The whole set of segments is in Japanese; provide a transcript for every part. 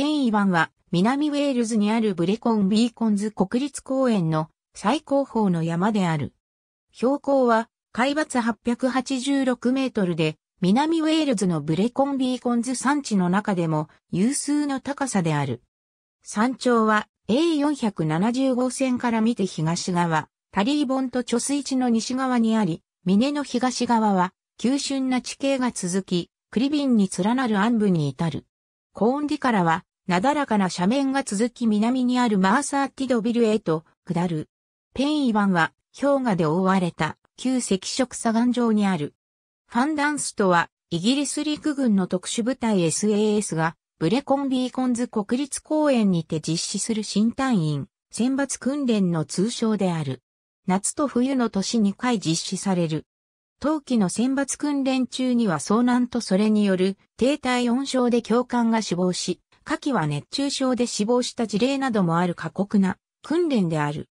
天イワンは南ウェールズにあるブレコンビーコンズ国立公園の最高峰の山である。標高は海抜886メートルで南ウェールズのブレコンビーコンズ山地の中でも有数の高さである。山頂は A470 号線から見て東側、タリーボンと貯水池の西側にあり、峰の東側は急峻な地形が続き、クリビンに連なる暗部に至る。コーンディからはなだらかな斜面が続き南にあるマーサーティドビルへと下る。ペンイ湾は氷河で覆われた旧赤色砂岩上にある。ファンダンスとはイギリス陸軍の特殊部隊 SAS がブレコンビーコンズ国立公園にて実施する新隊員選抜訓練の通称である。夏と冬の年2回実施される。冬季の選抜訓練中には遭難とそれによる低体温症で教官が死亡し、カキは熱中症で死亡した事例などもある過酷な訓練である。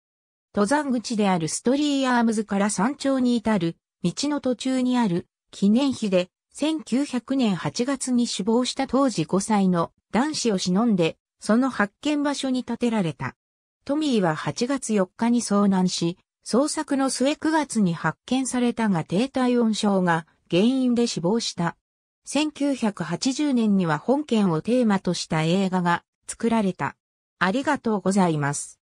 登山口であるストリーアームズから山頂に至る道の途中にある記念碑で1900年8月に死亡した当時5歳の男子を忍んでその発見場所に建てられた。トミーは8月4日に遭難し、捜索の末9月に発見されたが低体温症が原因で死亡した。1980年には本件をテーマとした映画が作られた。ありがとうございます。